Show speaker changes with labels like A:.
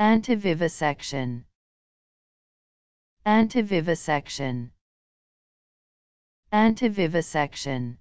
A: Antivivisection. Antivivisection. Antivivisection.